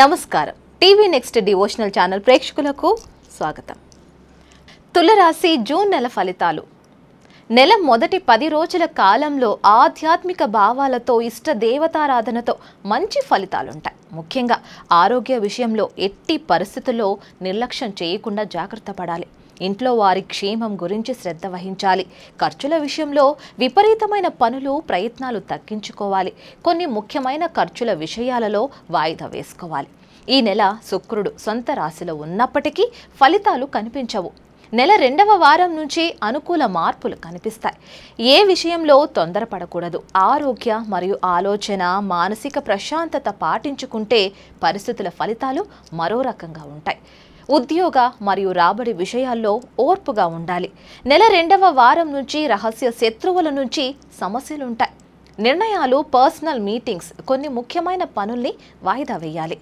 నమస్కారం TV next devotional channel ప్రేక్షకులకు స్వాగతం తులరాశి జూన్ నెల ఫలితాలు నెల మొదటి పది రోజుల కాలంలో ఆధ్యాత్మిక భావాలతో ఇష్ట దేవతారాధనతో మంచి ఫలితాలుంటాయి ముఖ్యంగా ఆరోగ్య విషయంలో ఎట్టి పరిస్థితుల్లో నిర్లక్ష్యం చేయకుండా జాగ్రత్త పడాలి ఇంట్లో వారి క్షేమం గురించి శ్రద్ధ వహించాలి ఖర్చుల విషయంలో విపరీతమైన పనులు ప్రయత్నాలు తగ్గించుకోవాలి కొన్ని ముఖ్యమైన ఖర్చుల విషయాలలో వాయిదా వేసుకోవాలి ఈ నెల శుక్రుడు సొంత రాశిలో ఉన్నప్పటికీ ఫలితాలు కనిపించవు నెల రెండవ వారం నుంచి అనుకూల మార్పులు కనిపిస్తాయి ఏ విషయంలో తొందరపడకూడదు ఆరోగ్య మరియు ఆలోచన మానసిక ప్రశాంతత పాటించుకుంటే పరిస్థితుల ఫలితాలు మరో రకంగా ఉంటాయి ఉద్యోగ మరియు రాబడి విషయాల్లో ఓర్పుగా ఉండాలి నెల రెండవ వారం నుంచి రహస్య శత్రువుల నుంచి సమస్యలుంటాయి నిర్ణయాలు పర్సనల్ మీటింగ్స్ కొన్ని ముఖ్యమైన పనుల్ని వాయిదా వేయాలి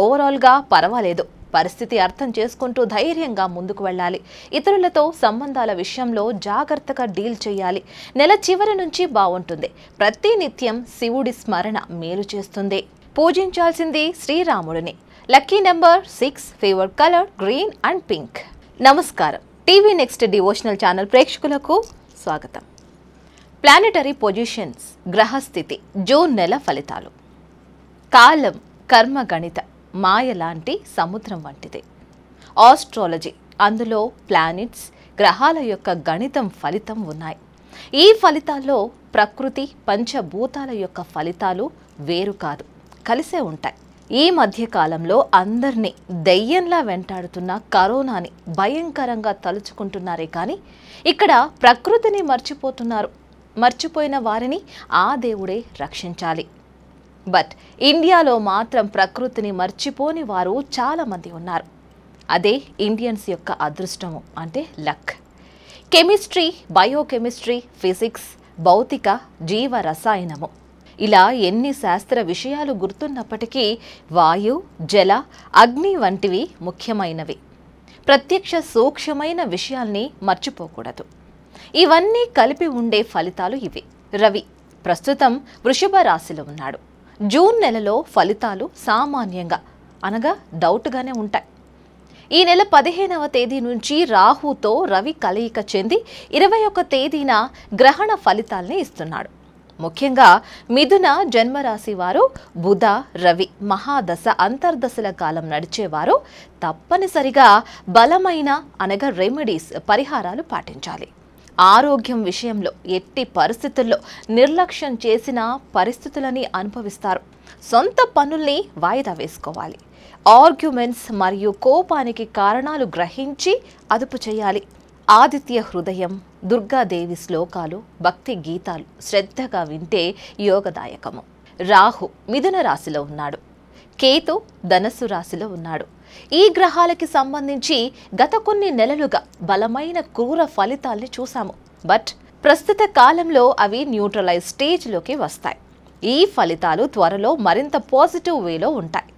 ఓవరాల్గా పర్వాలేదు పరిస్థితి అర్థం చేసుకుంటూ ధైర్యంగా ముందుకు వెళ్ళాలి ఇతరులతో సంబంధాల విషయంలో జాగ్రత్తగా డీల్ చేయాలి నెల చివరి నుంచి బాగుంటుంది ప్రతి నిత్యం శివుడి స్మరణ మేలు చేస్తుంది పూజించాల్సింది శ్రీరాముడిని lucky number six favour colour green and pink నమస్కారం టీవీ నెక్స్ట్ డివోషనల్ ఛానల్ ప్రేక్షకులకు స్వాగతం ప్లానిటరీ పొజిషన్స్ గ్రహస్థితి జూన్ నెల ఫలితాలు కాలం కర్మ గణిత మాయ లాంటి సముద్రం వంటిది ఆస్ట్రాలజీ అందులో ప్లానెట్స్ గ్రహాల యొక్క గణితం ఫలితం ఉన్నాయి ఈ ఫలితాల్లో ప్రకృతి పంచభూతాల యొక్క ఫలితాలు వేరు కాదు కలిసే ఉంటాయి ఈ మధ్యకాలంలో అందరినీ దెయ్యంలా వెంటాడుతున్న కరోనాని భయంకరంగా తలుచుకుంటున్నారే కానీ ఇక్కడ ప్రకృతిని మర్చిపోతున్నారు మర్చిపోయిన వారిని ఆ దేవుడే రక్షించాలి బట్ ఇండియాలో మాత్రం ప్రకృతిని మర్చిపోని వారు చాలామంది ఉన్నారు అదే ఇండియన్స్ యొక్క అదృష్టము అంటే లక్ కెమిస్ట్రీ బయోకెమిస్ట్రీ ఫిజిక్స్ భౌతిక జీవ రసాయనము ఇలా ఎన్ని శాస్త్ర విషయాలు గుర్తున్నప్పటికీ వాయు జల అగ్ని వంటివి ముఖ్యమైనవి ప్రత్యక్ష సూక్ష్మమైన విషయాల్ని మర్చిపోకూడదు ఇవన్నీ కలిపి ఉండే ఫలితాలు ఇవి రవి ప్రస్తుతం వృషభ రాశిలో ఉన్నాడు జూన్ నెలలో ఫలితాలు సామాన్యంగా అనగా డౌట్గానే ఉంటాయి ఈ నెల పదిహేనవ తేదీ నుంచి రాహుతో రవి కలయిక చెంది ఇరవై ఒక తేదీన గ్రహణ ఫలితాల్ని ఇస్తున్నాడు ముఖ్యంగా మిథున జన్మరాశి వారు బుధ రవి మహాదశ అంతర్దశల కాలం నడిచేవారు తప్పనిసరిగా బలమైన అనగా రెమెడీస్ పరిహారాలు పాటించాలి ఆరోగ్యం విషయంలో ఎట్టి పరిస్థితుల్లో నిర్లక్ష్యం చేసిన పరిస్థితులని అనుభవిస్తారు సొంత పనుల్ని వాయిదా వేసుకోవాలి ఆర్గ్యుమెంట్స్ మరియు కోపానికి కారణాలు గ్రహించి అదుపు చేయాలి ఆదిత్య హృదయం దుర్గాదేవి శ్లోకాలు భక్తి గీతాలు శ్రద్ధగా వింటే యోగదాయకము రాహు మిథున రాశిలో ఉన్నాడు కేతు ధనస్సు రాశిలో ఉన్నాడు ఈ గ్రహాలకి సంబంధించి గత కొన్ని నెలలుగా బలమైన క్రూర ఫలితాల్ని చూశాము బట్ ప్రస్తుత కాలంలో అవి న్యూట్రలైజ్ స్టేజ్లోకి వస్తాయి ఈ ఫలితాలు త్వరలో మరింత పాజిటివ్ వేలో ఉంటాయి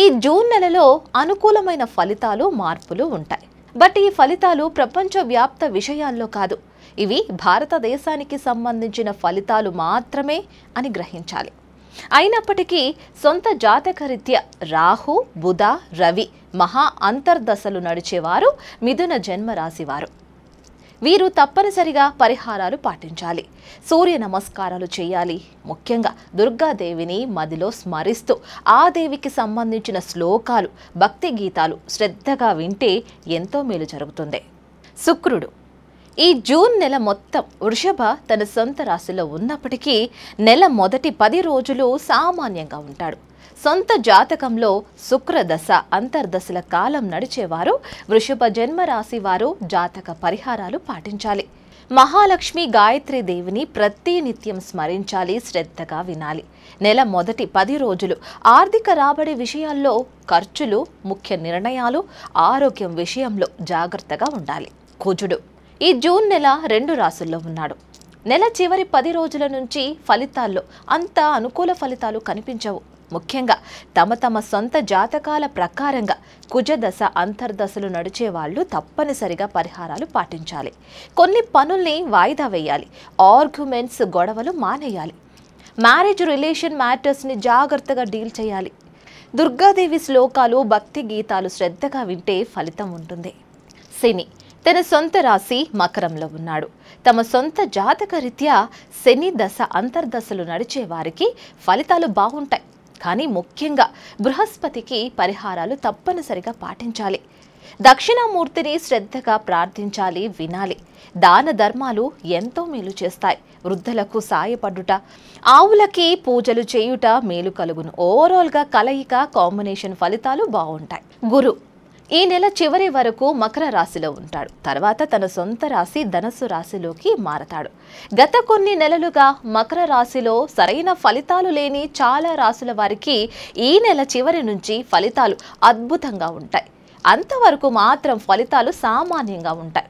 ఈ జూన్ నెలలో అనుకూలమైన ఫలితాలు మార్పులు ఉంటాయి బట్ ఈ ఫలితాలు ప్రపంచవ్యాప్త విషయాల్లో కాదు ఇవి భారతదేశానికి సంబంధించిన ఫలితాలు మాత్రమే అని గ్రహించాలి అయినప్పటికీ సొంత జాతకరీత్య రాహు బుధ రవి మహా అంతర్దశలు నడిచేవారు మిథున జన్మరాశివారు వీరు తప్పనిసరిగా పరిహారాలు పాటించాలి సూర్య నమస్కారాలు చేయాలి ముఖ్యంగా దుర్గాదేవిని మదిలో స్మరిస్తూ ఆ దేవికి సంబంధించిన శ్లోకాలు భక్తి గీతాలు శ్రద్ధగా వింటే ఎంతో మేలు జరుగుతుంది శుక్రుడు ఈ జూన్ నెల మొత్తం వృషభ తన సొంత రాశిలో ఉన్నప్పటికీ నెల మొదటి పది రోజులు సామాన్యంగా ఉంటాడు సొంత జాతకంలో శుక్రదశ అంతర్దశల కాలం నడిచేవారు వృషభ జన్మరాశి వారు జాతక పరిహారాలు పాటించాలి మహాలక్ష్మి గాయత్రి దేవిని ప్రతి నిత్యం స్మరించాలి శ్రద్ధగా వినాలి నెల మొదటి పది రోజులు ఆర్థిక రాబడి విషయాల్లో ఖర్చులు ముఖ్య నిర్ణయాలు ఆరోగ్యం విషయంలో జాగ్రత్తగా ఉండాలి కుజుడు ఈ జూన్ నెల రెండు రాసుల్లో ఉన్నాడు నెల చివరి పది రోజుల నుంచి ఫలితాల్లో అంత అనుకూల ఫలితాలు కనిపించవు ముఖ్యంగా తమ తమ సొంత జాతకాల ప్రకారంగా కుజదశ అంతర్దశలు నడిచే వాళ్ళు తప్పనిసరిగా పరిహారాలు పాటించాలి కొన్ని పనుల్ని వాయిదా వేయాలి ఆర్గ్యుమెంట్స్ గొడవలు మానేయాలి మ్యారేజ్ రిలేషన్ మ్యాటర్స్ని జాగ్రత్తగా డీల్ చేయాలి దుర్గాదేవి శ్లోకాలు భక్తి గీతాలు శ్రద్ధగా వింటే ఫలితం ఉంటుంది శని తన సొంత రాశి మకరంలో ఉన్నాడు తమ సొంత జాతక రీత్యా శని దశ అంతర్దశలు నడిచే వారికి ఫలితాలు బాగుంటాయి కానీ ముఖ్యంగా బృహస్పతికి పరిహారాలు తప్పనిసరిగా పాటించాలి దక్షిణామూర్తిని శ్రద్ధగా ప్రార్థించాలి వినాలి దాన ధర్మాలు ఎంతో మేలు చేస్తాయి వృద్ధులకు సాయపడుట ఆవులకి పూజలు చేయుట మేలు కలుగును ఓవరాల్గా కలయిక కాంబినేషన్ ఫలితాలు బాగుంటాయి గురు ఈ నెల చివరి వరకు మకర రాశిలో ఉంటాడు తర్వాత తన సొంత రాశి ధనస్సు రాశిలోకి మారతాడు గత కొన్ని నెలలుగా మకర రాశిలో సరైన ఫలితాలు లేని చాలా రాశుల వారికి ఈ నెల చివరి నుంచి ఫలితాలు అద్భుతంగా ఉంటాయి అంతవరకు మాత్రం ఫలితాలు సామాన్యంగా ఉంటాయి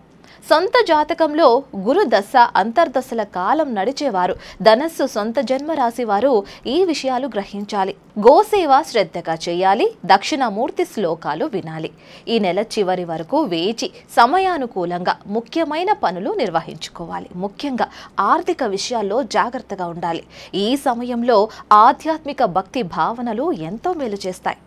సొంత జాతకంలో గురుదశ అంతర్దశల కాలం నడిచేవారు ధనస్సు సొంత జన్మరాశి వారు ఈ విషయాలు గ్రహించాలి గోసేవ శ్రద్ధగా చేయాలి దక్షిణమూర్తి శ్లోకాలు వినాలి ఈ నెల చివరి వరకు వేచి సమయానుకూలంగా ముఖ్యమైన పనులు నిర్వహించుకోవాలి ముఖ్యంగా ఆర్థిక విషయాల్లో జాగ్రత్తగా ఉండాలి ఈ సమయంలో ఆధ్యాత్మిక భక్తి భావనలు ఎంతో మేలు చేస్తాయి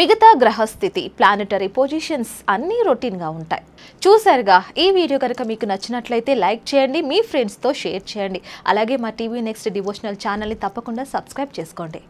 మిగతా గ్రహస్థితి ప్లానిటరీ పొజిషన్స్ అన్నీ రొటీన్గా ఉంటాయి చూసారుగా ఈ వీడియో కనుక మీకు నచ్చినట్లయితే లైక్ చేయండి మీ ఫ్రెండ్స్తో షేర్ చేయండి అలాగే మా టీవీ నెక్స్ట్ డివోషనల్ ఛానల్ని తప్పకుండా సబ్స్క్రైబ్ చేసుకోండి